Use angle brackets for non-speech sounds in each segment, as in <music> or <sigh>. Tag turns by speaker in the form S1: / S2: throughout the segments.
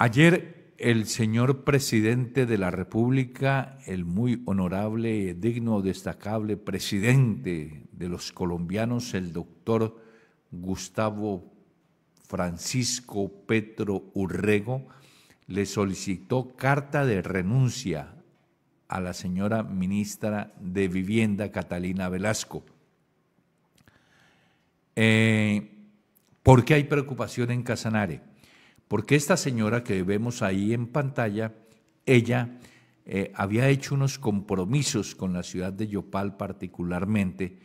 S1: Ayer el señor presidente de la República, el muy honorable, digno, destacable presidente de los colombianos, el doctor Gustavo Francisco Petro Urrego, le solicitó carta de renuncia a la señora ministra de Vivienda, Catalina Velasco. Eh, ¿Por qué hay preocupación en Casanare? Porque esta señora que vemos ahí en pantalla, ella eh, había hecho unos compromisos con la ciudad de Yopal particularmente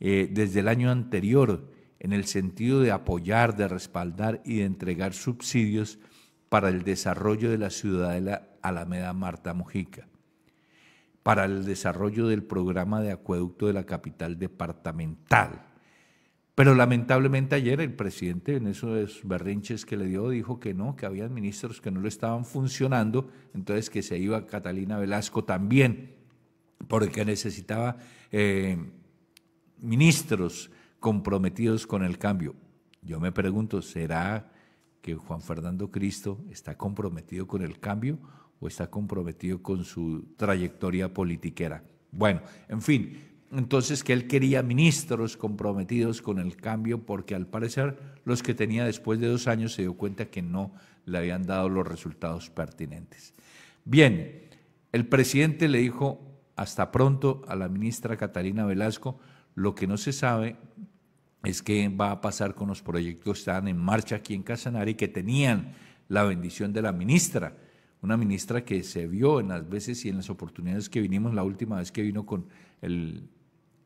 S1: eh, desde el año anterior en el sentido de apoyar, de respaldar y de entregar subsidios para el desarrollo de la ciudad de la Alameda Marta Mujica, para el desarrollo del programa de acueducto de la capital departamental, pero lamentablemente ayer el presidente, en esos berrinches que le dio, dijo que no, que había ministros que no lo estaban funcionando, entonces que se iba Catalina Velasco también, porque necesitaba eh, ministros comprometidos con el cambio. Yo me pregunto, ¿será que Juan Fernando Cristo está comprometido con el cambio o está comprometido con su trayectoria politiquera? Bueno, en fin, entonces que él quería ministros comprometidos con el cambio porque al parecer los que tenía después de dos años se dio cuenta que no le habían dado los resultados pertinentes. Bien, el presidente le dijo hasta pronto a la ministra Catalina Velasco, lo que no se sabe es qué va a pasar con los proyectos que están en marcha aquí en Casanare y que tenían la bendición de la ministra una ministra que se vio en las veces y en las oportunidades que vinimos, la última vez que vino con el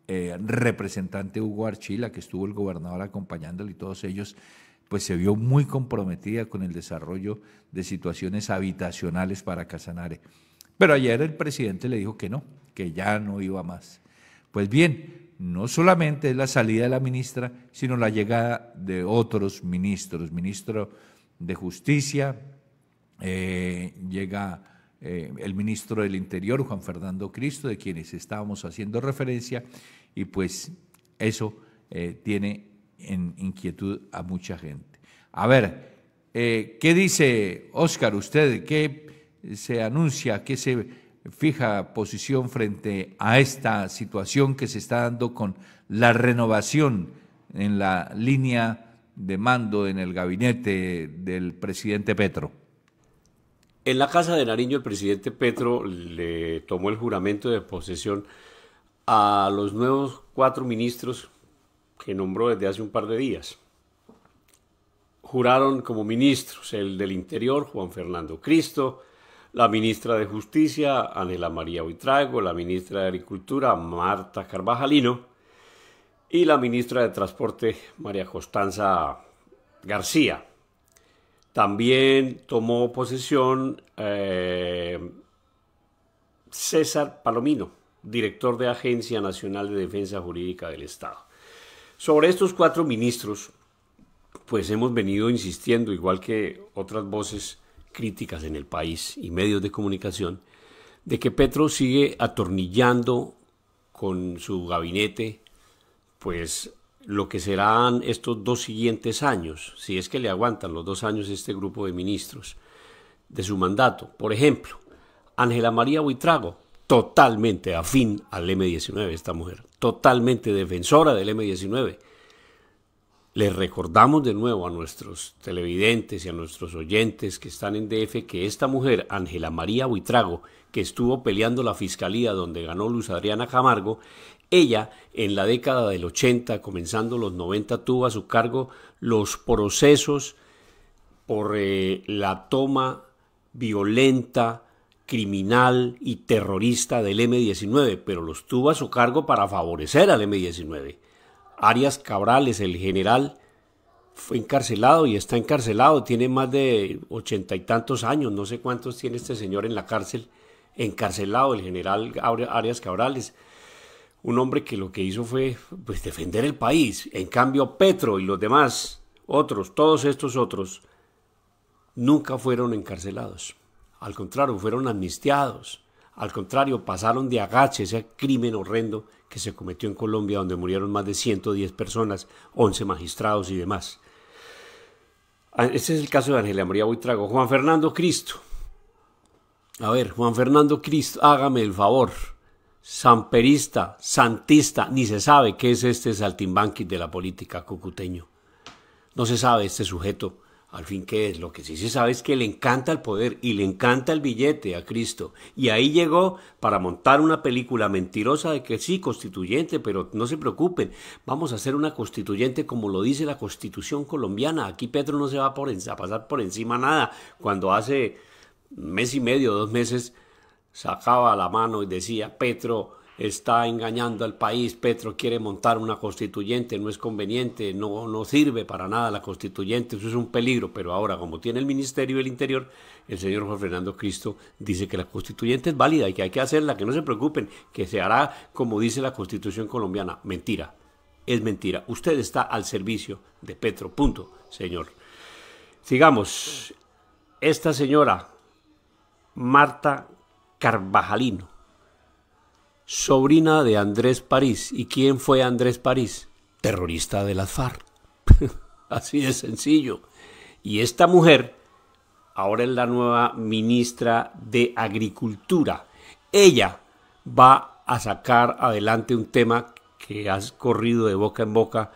S1: eh, representante Hugo Archila, que estuvo el gobernador acompañándole y todos ellos, pues se vio muy comprometida con el desarrollo de situaciones habitacionales para Casanare. Pero ayer el presidente le dijo que no, que ya no iba más. Pues bien, no solamente es la salida de la ministra, sino la llegada de otros ministros, ministro de Justicia, eh, llega eh, el ministro del Interior, Juan Fernando Cristo, de quienes estábamos haciendo referencia, y pues eso eh, tiene en inquietud a mucha gente. A ver, eh, ¿qué dice Óscar usted? ¿Qué se anuncia? ¿Qué se fija posición frente a esta situación que se está dando con la renovación en la línea de mando en el gabinete del presidente Petro?
S2: En la Casa de Nariño el presidente Petro le tomó el juramento de posesión a los nuevos cuatro ministros que nombró desde hace un par de días. Juraron como ministros el del Interior, Juan Fernando Cristo, la ministra de Justicia, Anela María Huitrago, la ministra de Agricultura, Marta Carvajalino, y la ministra de Transporte, María Costanza García. También tomó posesión eh, César Palomino, director de Agencia Nacional de Defensa Jurídica del Estado. Sobre estos cuatro ministros, pues hemos venido insistiendo, igual que otras voces críticas en el país y medios de comunicación, de que Petro sigue atornillando con su gabinete, pues lo que serán estos dos siguientes años, si es que le aguantan los dos años este grupo de ministros de su mandato. Por ejemplo, Ángela María Buitrago, totalmente afín al M19, esta mujer, totalmente defensora del M19. Les recordamos de nuevo a nuestros televidentes y a nuestros oyentes que están en DF que esta mujer, Ángela María Buitrago, que estuvo peleando la fiscalía donde ganó Luz Adriana Camargo, ella, en la década del 80, comenzando los 90, tuvo a su cargo los procesos por eh, la toma violenta, criminal y terrorista del M-19, pero los tuvo a su cargo para favorecer al M-19. Arias Cabrales, el general, fue encarcelado y está encarcelado, tiene más de ochenta y tantos años, no sé cuántos tiene este señor en la cárcel, encarcelado el general Arias Cabrales un hombre que lo que hizo fue pues, defender el país. En cambio, Petro y los demás, otros, todos estos otros, nunca fueron encarcelados. Al contrario, fueron amnistiados. Al contrario, pasaron de agache ese crimen horrendo que se cometió en Colombia, donde murieron más de 110 personas, 11 magistrados y demás. Ah, este es el caso de Ángela María Buitrago. Juan Fernando Cristo. A ver, Juan Fernando Cristo, hágame el favor samperista, santista, ni se sabe qué es este saltimbanqui de la política cocuteño. No se sabe este sujeto, al fin qué es. Lo que sí se sabe es que le encanta el poder y le encanta el billete a Cristo. Y ahí llegó para montar una película mentirosa de que sí, constituyente, pero no se preocupen, vamos a hacer una constituyente como lo dice la constitución colombiana. Aquí Pedro no se va por a pasar por encima nada. Cuando hace mes y medio, dos meses, sacaba la mano y decía, Petro está engañando al país, Petro quiere montar una constituyente, no es conveniente, no, no sirve para nada la constituyente, eso es un peligro, pero ahora como tiene el Ministerio del Interior, el señor Juan Fernando Cristo dice que la constituyente es válida y que hay que hacerla, que no se preocupen, que se hará como dice la constitución colombiana. Mentira, es mentira, usted está al servicio de Petro, punto, señor. Sigamos, esta señora, Marta Carvajalino, sobrina de Andrés París. ¿Y quién fue Andrés París? Terrorista de las FARC. <laughs> Así de sencillo. Y esta mujer ahora es la nueva ministra de Agricultura. Ella va a sacar adelante un tema que has corrido de boca en boca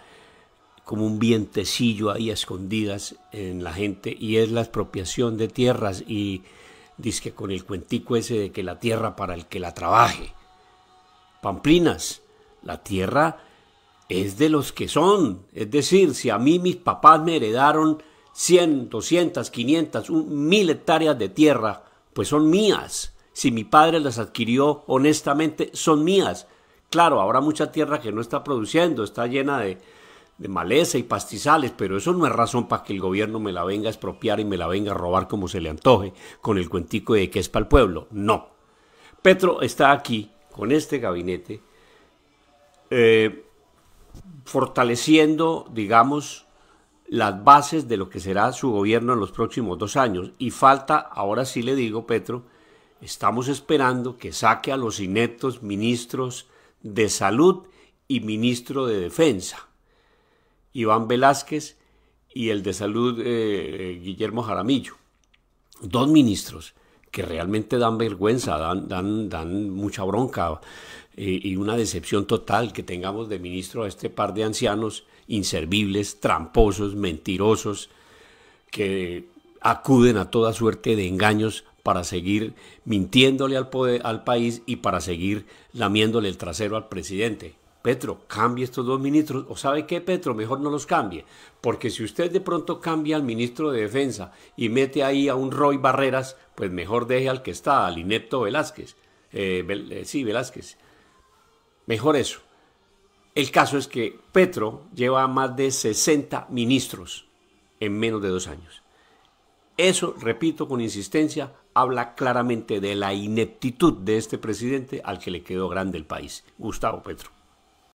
S2: como un vientecillo ahí escondidas en la gente y es la expropiación de tierras y Dice con el cuentico ese de que la tierra para el que la trabaje. Pamplinas, la tierra es de los que son. Es decir, si a mí mis papás me heredaron 100, 200, 500, 1000 hectáreas de tierra, pues son mías. Si mi padre las adquirió honestamente, son mías. Claro, habrá mucha tierra que no está produciendo, está llena de, de maleza y pastizales, pero eso no es razón para que el gobierno me la venga a expropiar y me la venga a robar como se le antoje con el cuentico de que es para el pueblo. No. Petro está aquí con este gabinete eh, fortaleciendo, digamos, las bases de lo que será su gobierno en los próximos dos años. Y falta, ahora sí le digo, Petro, estamos esperando que saque a los ineptos ministros de salud y ministro de defensa Iván Velázquez y el de salud eh, eh, Guillermo Jaramillo. Dos ministros que realmente dan vergüenza, dan, dan, dan mucha bronca eh, y una decepción total que tengamos de ministro a este par de ancianos inservibles, tramposos, mentirosos, que acuden a toda suerte de engaños para seguir mintiéndole al, al país y para seguir lamiéndole el trasero al presidente. Petro, cambie estos dos ministros, o sabe qué, Petro, mejor no los cambie, porque si usted de pronto cambia al ministro de Defensa y mete ahí a un Roy Barreras, pues mejor deje al que está, al inepto Velázquez. Eh, eh, sí, Velázquez. Mejor eso. El caso es que Petro lleva más de 60 ministros en menos de dos años. Eso, repito con insistencia, habla claramente de la ineptitud de este presidente al que le quedó grande el país, Gustavo Petro.